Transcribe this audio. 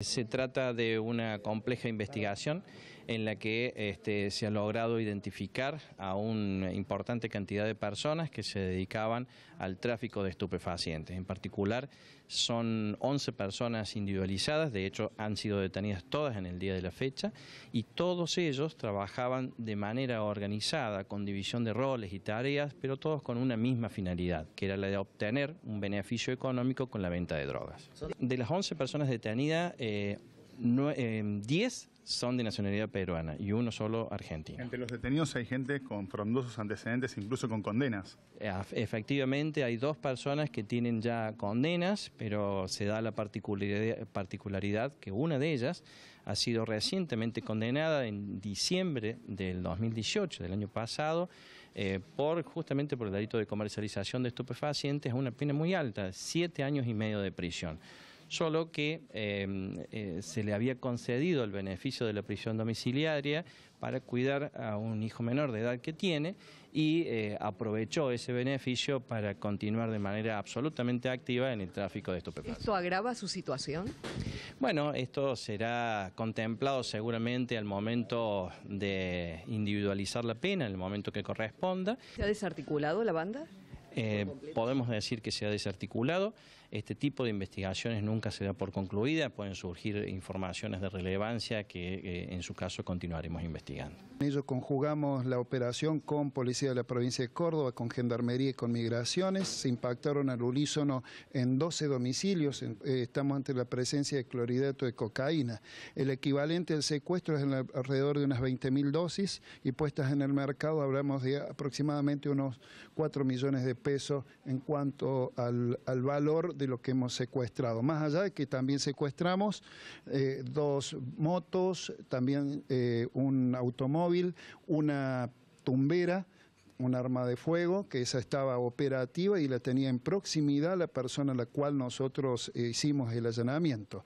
Se trata de una compleja investigación en la que este, se ha logrado identificar a una importante cantidad de personas que se dedicaban al tráfico de estupefacientes. En particular, son 11 personas individualizadas, de hecho han sido detenidas todas en el día de la fecha, y todos ellos trabajaban de manera organizada, con división de roles y tareas, pero todos con una misma finalidad, que era la de obtener un beneficio económico con la venta de drogas. De las 11 personas detenidas, eh, eh son de nacionalidad peruana y uno solo argentino. Entre los detenidos hay gente con frondosos antecedentes, incluso con condenas. Eh, efectivamente, hay dos personas que tienen ya condenas, pero se da la particularidad que una de ellas ha sido recientemente condenada en diciembre del 2018, del año pasado, eh, por justamente por el delito de comercialización de estupefacientes a una pena muy alta, siete años y medio de prisión solo que eh, eh, se le había concedido el beneficio de la prisión domiciliaria para cuidar a un hijo menor de edad que tiene y eh, aprovechó ese beneficio para continuar de manera absolutamente activa en el tráfico de estupefacientes. ¿Esto agrava su situación? Bueno, esto será contemplado seguramente al momento de individualizar la pena, en el momento que corresponda. ¿Se ha desarticulado la banda? Eh, podemos decir que se ha desarticulado. Este tipo de investigaciones nunca se da por concluida, pueden surgir informaciones de relevancia que eh, en su caso continuaremos investigando. En ello conjugamos la operación con Policía de la Provincia de Córdoba, con Gendarmería y con Migraciones. Se impactaron al unísono en 12 domicilios. Eh, estamos ante la presencia de clorhidrato de cocaína. El equivalente al secuestro es en alrededor de unas 20.000 dosis y puestas en el mercado hablamos de aproximadamente unos 4 millones de eso en cuanto al, al, valor de lo que hemos secuestrado. Más allá de que también secuestramos eh, dos motos, también eh, un automóvil, una tumbera, un arma de fuego, que esa estaba operativa y la tenía en proximidad la persona a la cual nosotros eh, hicimos el allanamiento.